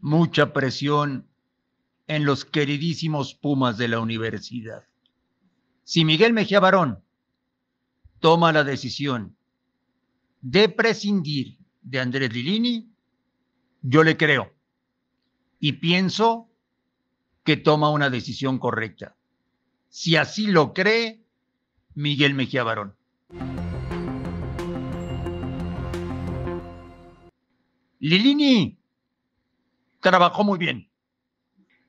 mucha presión en los queridísimos Pumas de la universidad. Si Miguel Mejía Barón toma la decisión de prescindir de Andrés Lilini, yo le creo y pienso que toma una decisión correcta. Si así lo cree Miguel Mejía Barón. Lilini trabajó muy bien.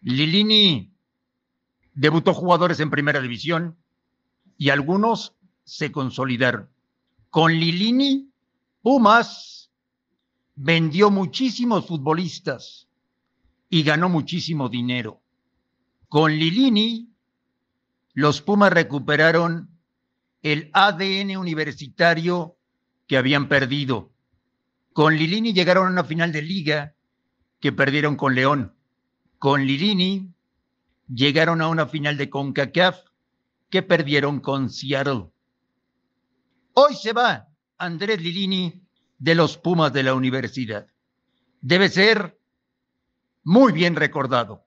Lilini debutó jugadores en primera división y algunos se consolidaron. Con Lilini, Pumas vendió muchísimos futbolistas y ganó muchísimo dinero. Con Lilini, los Pumas recuperaron el ADN universitario que habían perdido. Con Lilini llegaron a una final de liga que perdieron con León. Con Lirini llegaron a una final de CONCACAF que perdieron con Seattle. Hoy se va Andrés Lirini de los Pumas de la universidad. Debe ser muy bien recordado.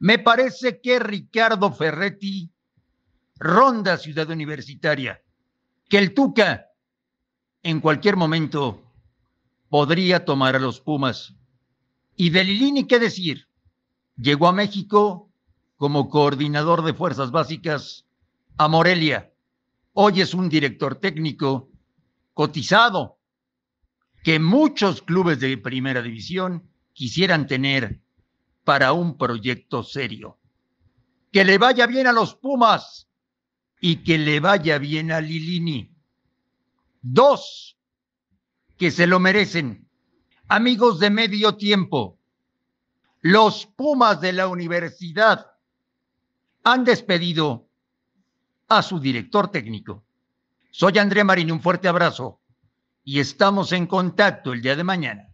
Me parece que Ricardo Ferretti ronda Ciudad Universitaria, que el Tuca en cualquier momento podría tomar a los Pumas. Y Lilini, ¿qué decir? Llegó a México como coordinador de fuerzas básicas a Morelia. Hoy es un director técnico cotizado que muchos clubes de primera división quisieran tener para un proyecto serio. Que le vaya bien a los Pumas y que le vaya bien a Lilini. Dos, que se lo merecen Amigos de medio tiempo, los Pumas de la universidad han despedido a su director técnico. Soy André Marín, un fuerte abrazo y estamos en contacto el día de mañana.